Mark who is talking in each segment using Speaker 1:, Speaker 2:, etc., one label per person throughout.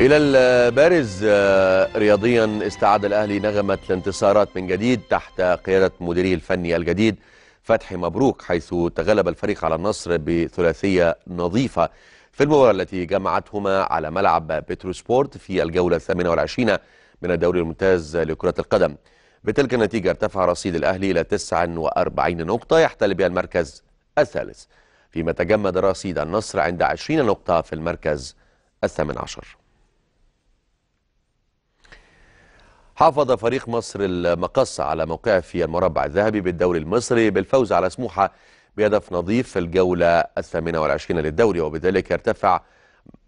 Speaker 1: إلى البارز آه، رياضيا استعاد الأهلي نغمة الانتصارات من جديد تحت قيادة مديره الفني الجديد فتحي مبروك حيث تغلب الفريق على النصر بثلاثية نظيفة في المباراة التي جمعتهما على ملعب بيترو سبورت في الجولة الثامنة والعشرين من الدوري الممتاز لكرة القدم بتلك النتيجة ارتفع رصيد الأهلي إلى 49 نقطة يحتل بها المركز الثالث فيما تجمد رصيد النصر عند 20 نقطة في المركز الثامن عشر حافظ فريق مصر المقصة على موقعه في المربع الذهبي بالدوري المصري بالفوز على سموحة بهدف نظيف في الجولة الثامنة والعشرين للدوري وبذلك يرتفع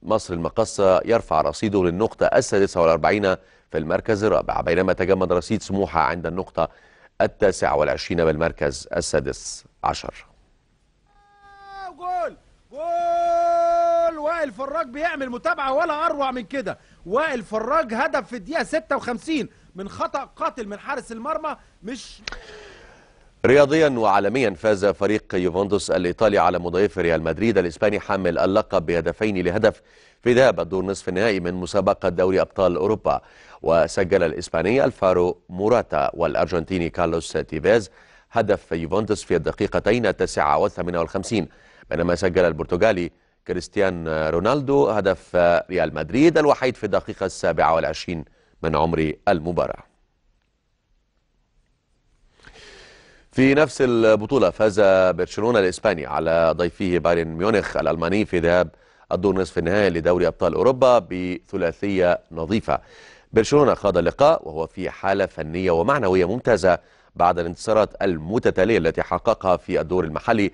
Speaker 1: مصر المقصة يرفع رصيده للنقطة السادسة والأربعين في المركز الرابع بينما تجمد رصيد سموحة عند النقطة التاسعة والعشرين بالمركز السادس عشر
Speaker 2: آه، جول جول وائل فراج بيعمل متابعه ولا اروع من كده وائل فراج هدف في الدقيقه 56 من خطا قاتل من حارس المرمى مش
Speaker 1: رياضيا وعالميا فاز فريق يوفنتوس الايطالي على مضيف ريال مدريد الاسباني حامل اللقب بهدفين لهدف في ذهاب الدور نصف النهائي من مسابقه دوري ابطال اوروبا وسجل الاسباني الفارو موراتا والارجنتيني كارلوس تيفيز هدف يوفنتوس في الدقيقتين التاسعه والثامنه والخمسين بينما سجل البرتغالي كريستيان رونالدو هدف ريال مدريد الوحيد في الدقيقة السابعة والعشرين من عمر المباراة في نفس البطولة فاز برشلونة الإسباني على ضيفه بايرن ميونخ الألماني في ذهاب الدور نصف النهائي لدوري أبطال أوروبا بثلاثية نظيفة برشلونة خاض اللقاء وهو في حالة فنية ومعنوية ممتازة بعد الانتصارات المتتالية التي حققها في الدور المحلي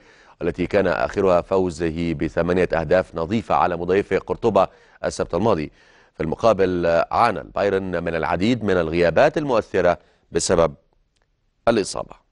Speaker 1: التي كان آخرها فوزه بثمانية أهداف نظيفة على مضيف قرطبة السبت الماضي في المقابل عانى البايرن من العديد من الغيابات المؤثرة بسبب الإصابة